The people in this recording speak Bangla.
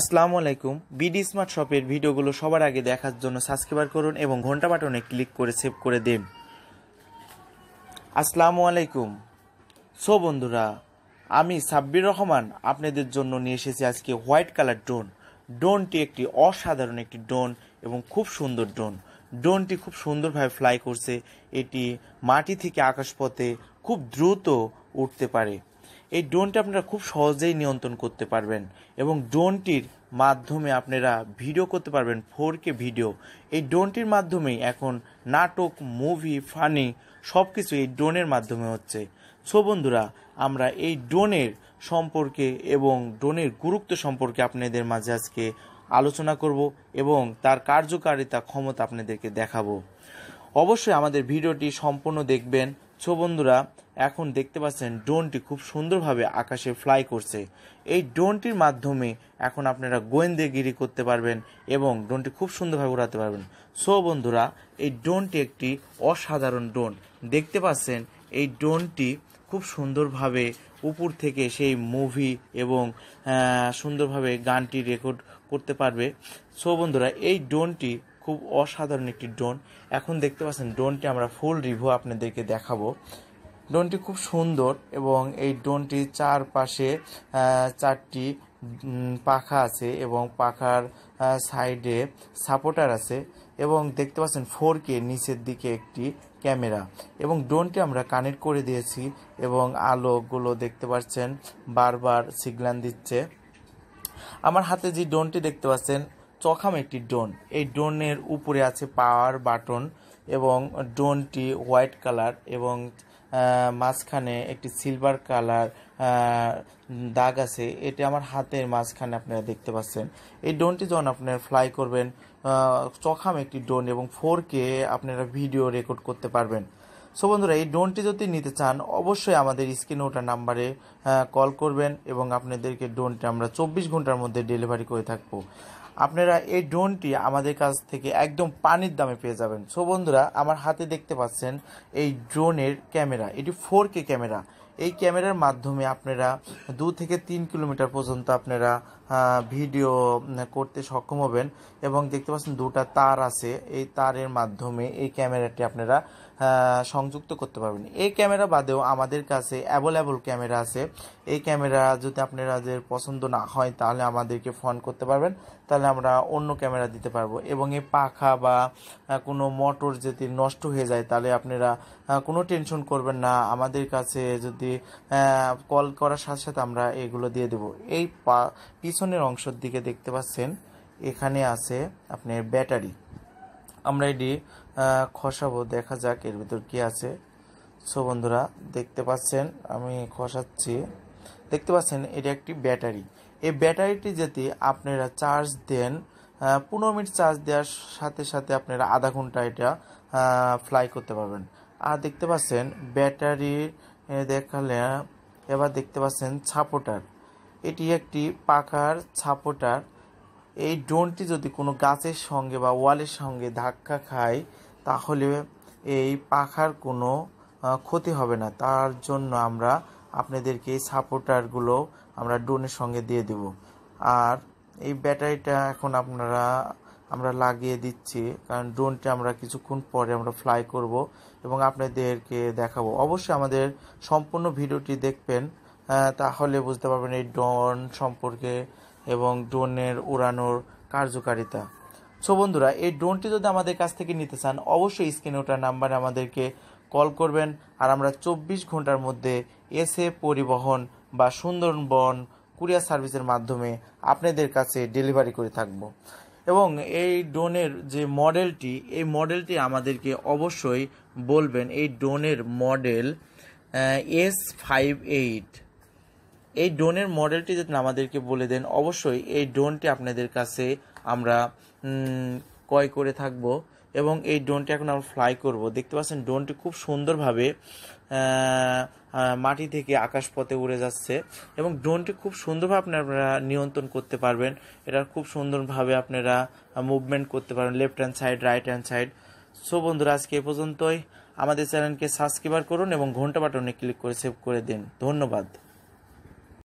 আসসালামু আলাইকুম বিডি স্মার্ট শপের ভিডিওগুলো সবার আগে দেখার জন্য সাবস্ক্রাইবার করুন এবং ঘন্টা বাটনে ক্লিক করে সেভ করে দিন আসসালামু আলাইকুম সো বন্ধুরা আমি সাব্বির রহমান আপনাদের জন্য নিয়ে এসেছি আজকে হোয়াইট কালার ড্রোন ড্রোনটি একটি অসাধারণ একটি ড্রোন এবং খুব সুন্দর ড্রোন ড্রোনটি খুব সুন্দরভাবে ফ্লাই করছে এটি মাটি থেকে আকাশপথে খুব দ্রুত উঠতে পারে এই ড্রোনটা আপনারা খুব সহজেই নিয়ন্ত্রণ করতে পারবেন এবং ড্রোনটির মাধ্যমে আপনারা ভিডিও করতে পারবেন ফোর কে ভিডিও এই ড্রোনটির মাধ্যমেই এখন নাটক মুভি ফানি সব কিছু এই ড্রোনের মাধ্যমে হচ্ছে সো বন্ধুরা আমরা এই ড্রোনের সম্পর্কে এবং ড্রোনের গুরুত্ব সম্পর্কে আপনাদের মাঝে আজকে আলোচনা করব এবং তার কার্যকারিতা ক্ষমতা আপনাদেরকে দেখাবো অবশ্যই আমাদের ভিডিওটি সম্পূর্ণ দেখবেন সো বন্ধুরা এখন দেখতে পাচ্ছেন ড্রোনটি খুব সুন্দরভাবে আকাশে ফ্লাই করছে এই ড্রোনটির মাধ্যমে এখন আপনারা গোয়েন্দাগিরি করতে পারবেন এবং ড্রোনটি খুব সুন্দরভাবে উড়াতে পারবেন সো বন্ধুরা এই ড্রোনটি একটি অসাধারণ ড্রোন দেখতে পাচ্ছেন এই ড্রোনটি খুব সুন্দরভাবে উপর থেকে সেই মুভি এবং সুন্দরভাবে গানটি রেকর্ড করতে পারবে সো বন্ধুরা এই ড্রোনটি খুব অসাধারণ একটি ড্রোন এখন দেখতে পাচ্ছেন ড্রোনটি আমরা ফুল রিভিউ আপনাদেরকে দেখাবো ড্রোনটি খুব সুন্দর এবং এই ড্রোনটির চারপাশে চারটি পাখা আছে এবং পাখার সাইডে সাপোর্টার আছে এবং দেখতে পাচ্ছেন ফোর কে নিচের দিকে একটি ক্যামেরা এবং ড্রোনটি আমরা কানেক্ট করে দিয়েছি এবং আলোগুলো দেখতে পাচ্ছেন বারবার সিগন্যাল দিচ্ছে আমার হাতে যে ড্রোনটি দেখতে পাচ্ছেন চখাম একটি ড্রোন এই ড্রোনের উপরে আছে পাওয়ার বাটন এবং ডোনটি হোয়াইট কালার এবং মাঝখানে একটি সিলভার কালার দাগ আছে এটি আমার হাতের মাঝখানে আপনারা দেখতে পাচ্ছেন এই ডোনটি যখন আপনারা ফ্লাই করবেন চখাম একটি ড্রোন এবং ফোর কে আপনারা ভিডিও রেকর্ড করতে পারবেন সো বন্ধুরা এই ড্রোনটি যদি নিতে চান অবশ্যই আমাদের স্ক্রিনে ওটা নাম্বারে কল করবেন এবং আপনাদেরকে ড্রোনটি আমরা চব্বিশ ঘন্টার মধ্যে ডেলিভারি করে থাকবো আপনারা এই ড্রোনটি আমাদের কাছ থেকে একদম পানির দামে পেয়ে যাবেন সো বন্ধুরা আমার হাতে দেখতে পাচ্ছেন এই ড্রোনের ক্যামেরা এটি ফোর কে ক্যামেরা এই ক্যামেরার মাধ্যমে আপনারা দু থেকে তিন কিলোমিটার পর্যন্ত আপনারা ভিডিও করতে সক্ষম হবেন এবং দেখতে পাচ্ছেন দুটা তার আছে এই তারের মাধ্যমে এই ক্যামেরাটি আপনারা সংযুক্ত করতে পারবেন এই ক্যামেরা বাদেও আমাদের কাছে অ্যাভেলেবল ক্যামেরা আছে এই ক্যামেরা যদি আপনাদের পছন্দ না হয় তাহলে আমাদেরকে ফোন করতে পারবেন তাহলে আমরা অন্য ক্যামেরা দিতে পারবো এবং এই পাখা বা কোনো মোটর যদি নষ্ট হয়ে যায় তাহলে আপনারা কোনো টেনশন করবেন না আমাদের কাছে যদি কল করার সাথে সাথে আমরা এগুলো দিয়ে দেব এই পিছনের অংশের দিকে দেখতে পাচ্ছেন এখানে আছে আপনার ব্যাটারি আমরা এটি খসাবো দেখা যাক এর ভিতর কি আছে সো বন্ধুরা দেখতে পাচ্ছেন আমি খসাচ্ছি দেখতে পাচ্ছেন এটা একটি ব্যাটারি এই ব্যাটারিটি যদি আপনারা চার্জ দেন পনেরো মিনিট চার্জ দেওয়ার সাথে সাথে আপনারা আধা ঘন্টা এটা ফ্লাই করতে পারবেন আর দেখতে পাচ্ছেন ব্যাটারির দেখালে এবার দেখতে পাচ্ছেন ছাপোটার এটি একটি পাখার ছাপোটার এই ড্রোনটি যদি কোনো গাছের সঙ্গে বা ওয়ালের সঙ্গে ধাক্কা খায় তাহলে এই পাখার কোনো ক্ষতি হবে না তার জন্য আমরা আপনাদেরকে এই সাপোর্টারগুলো আমরা ড্রোনের সঙ্গে দিয়ে দেব আর এই ব্যাটারিটা এখন আপনারা আমরা লাগিয়ে দিচ্ছি কারণ ড্রোনটা আমরা কিছুক্ষণ পরে আমরা ফ্লাই করব এবং আপনাদেরকে দেখাবো অবশ্যই আমাদের সম্পূর্ণ ভিডিওটি দেখবেন তাহলে বুঝতে পারবেন এই ড্রোন সম্পর্কে এবং ড্রোনের উড়ানোর কার্যকারিতা সো বন্ধুরা এই ড্রোনটি যদি আমাদের কাছ থেকে নিতে চান অবশ্যই স্ক্রিনে ওটার নাম্বারে আমাদেরকে কল করবেন আর আমরা চব্বিশ ঘন্টার মধ্যে এসে পরিবহন বা সুন্দরবন কুরিয়ার সার্ভিসের মাধ্যমে আপনাদের কাছে ডেলিভারি করে থাকব এবং এই ড্রোনের যে মডেলটি এই মডেলটি আমাদেরকে অবশ্যই বলবেন এই ড্রোনের মডেল এস ফাইভ এইট এই ড্রোনের মডেলটি যদি আমাদেরকে বলে দেন অবশ্যই এই ড্রোনটি আপনাদের কাছে আমরা ক্রয় করে থাকব এবং এই ড্রোনটি এখন আমরা ফ্লাই করব দেখতে পাচ্ছেন ড্রোনটি খুব সুন্দরভাবে মাটি থেকে আকাশ পথে উড়ে যাচ্ছে এবং ড্রোনটি খুব সুন্দরভাবে আপনারা নিয়ন্ত্রণ করতে পারবেন এটা খুব সুন্দরভাবে আপনারা মুভমেন্ট করতে পারবেন left hand side right hand side so বন্ধুরা আজকে এ পর্যন্তই আমাদের চ্যানেলকে সাবস্ক্রাইব করুন এবং ঘন্টা বাটনে ক্লিক করে সেভ করে দিন ধন্যবাদ